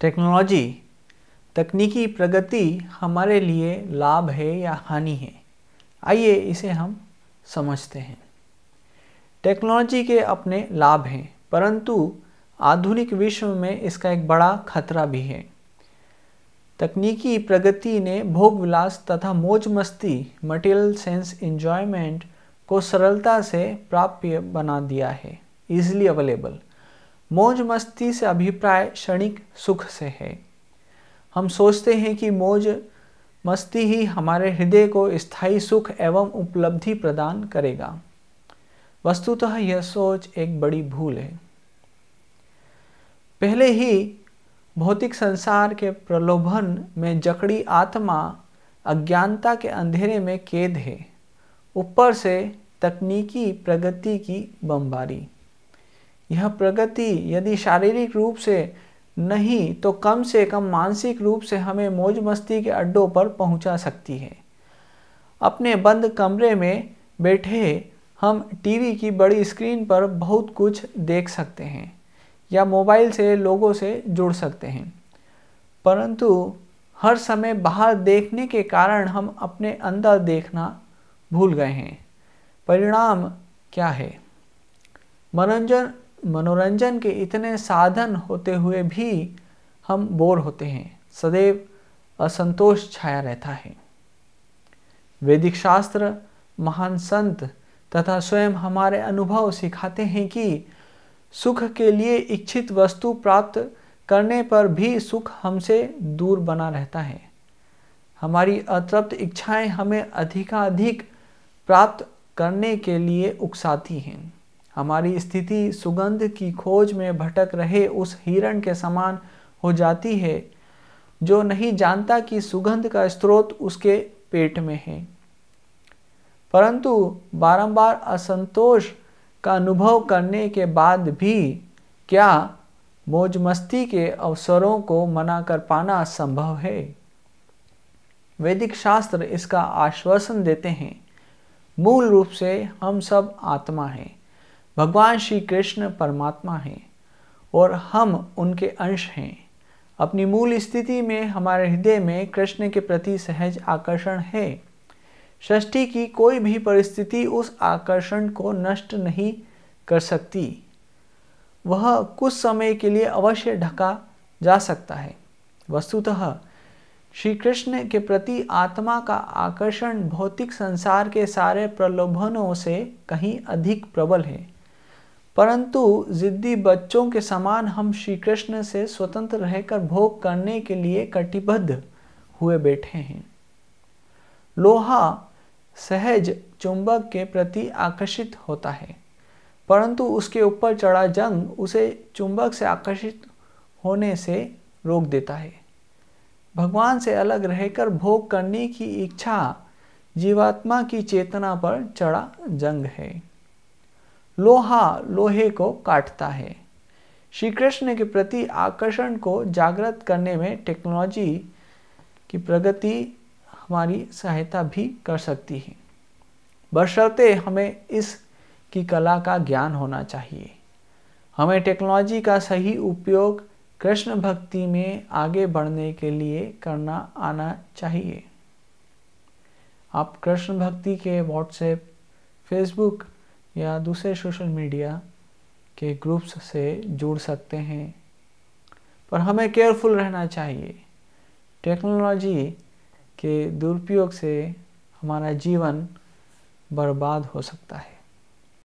technology तकनीकी प्रगति हमारे लिए लाभ है या हानि है आइए इसे हम समझते हैं टेक्नोलॉजी के अपने लाभ हैं परंतु आधुनिक विश्व में इसका एक बड़ा खतरा भी है तकनीकी प्रगति ने भोग विलास तथा मौज मस्ती मटेरियल सेंस एन्जॉयमेंट को सरलता से प्राप्य बना दिया है ईजिली अवेलेबल मौज मस्ती से अभिप्राय क्षणिक सुख से है हम सोचते हैं कि मौज मस्ती ही हमारे हृदय को स्थायी सुख एवं उपलब्धि प्रदान करेगा वस्तुतः तो यह सोच एक बड़ी भूल है पहले ही भौतिक संसार के प्रलोभन में जकड़ी आत्मा अज्ञानता के अंधेरे में कैद है ऊपर से तकनीकी प्रगति की बमबारी यह प्रगति यदि शारीरिक रूप से नहीं तो कम से कम मानसिक रूप से हमें मौज मस्ती के अड्डों पर पहुंचा सकती है अपने बंद कमरे में बैठे हम टीवी की बड़ी स्क्रीन पर बहुत कुछ देख सकते हैं या मोबाइल से लोगों से जुड़ सकते हैं परंतु हर समय बाहर देखने के कारण हम अपने अंदर देखना भूल गए हैं परिणाम क्या है मनोरंजन मनोरंजन के इतने साधन होते हुए भी हम बोर होते हैं सदैव असंतोष छाया रहता है वैदिक शास्त्र महान संत तथा स्वयं हमारे अनुभव सिखाते हैं कि सुख के लिए इच्छित वस्तु प्राप्त करने पर भी सुख हमसे दूर बना रहता है हमारी अतृप्त इच्छाएं हमें अधिकाधिक प्राप्त करने के लिए उकसाती हैं हमारी स्थिति सुगंध की खोज में भटक रहे उस हिरण के समान हो जाती है जो नहीं जानता कि सुगंध का स्रोत उसके पेट में है परंतु बारंबार असंतोष का अनुभव करने के बाद भी क्या मौज मस्ती के अवसरों को मना कर पाना संभव है वैदिक शास्त्र इसका आश्वासन देते हैं मूल रूप से हम सब आत्मा हैं भगवान श्री कृष्ण परमात्मा हैं और हम उनके अंश हैं अपनी मूल स्थिति में हमारे हृदय में कृष्ण के प्रति सहज आकर्षण है सृष्टि की कोई भी परिस्थिति उस आकर्षण को नष्ट नहीं कर सकती वह कुछ समय के लिए अवश्य ढका जा सकता है वस्तुतः श्री कृष्ण के प्रति आत्मा का आकर्षण भौतिक संसार के सारे प्रलोभनों से कहीं अधिक प्रबल है परंतु जिद्दी बच्चों के समान हम श्री कृष्ण से स्वतंत्र रहकर भोग करने के लिए कटिबद्ध हुए बैठे हैं लोहा सहज चुंबक के प्रति आकर्षित होता है परंतु उसके ऊपर चढ़ा जंग उसे चुंबक से आकर्षित होने से रोक देता है भगवान से अलग रहकर भोग करने की इच्छा जीवात्मा की चेतना पर चढ़ा जंग है लोहा लोहे को काटता है श्री कृष्ण के प्रति आकर्षण को जागृत करने में टेक्नोलॉजी की प्रगति हमारी सहायता भी कर सकती है बशर्ते हमें इस की कला का ज्ञान होना चाहिए हमें टेक्नोलॉजी का सही उपयोग कृष्ण भक्ति में आगे बढ़ने के लिए करना आना चाहिए आप कृष्ण भक्ति के व्हाट्सएप फेसबुक या दूसरे सोशल मीडिया के ग्रुप्स से जुड़ सकते हैं पर हमें केयरफुल रहना चाहिए टेक्नोलॉजी के दुरुपयोग से हमारा जीवन बर्बाद हो सकता है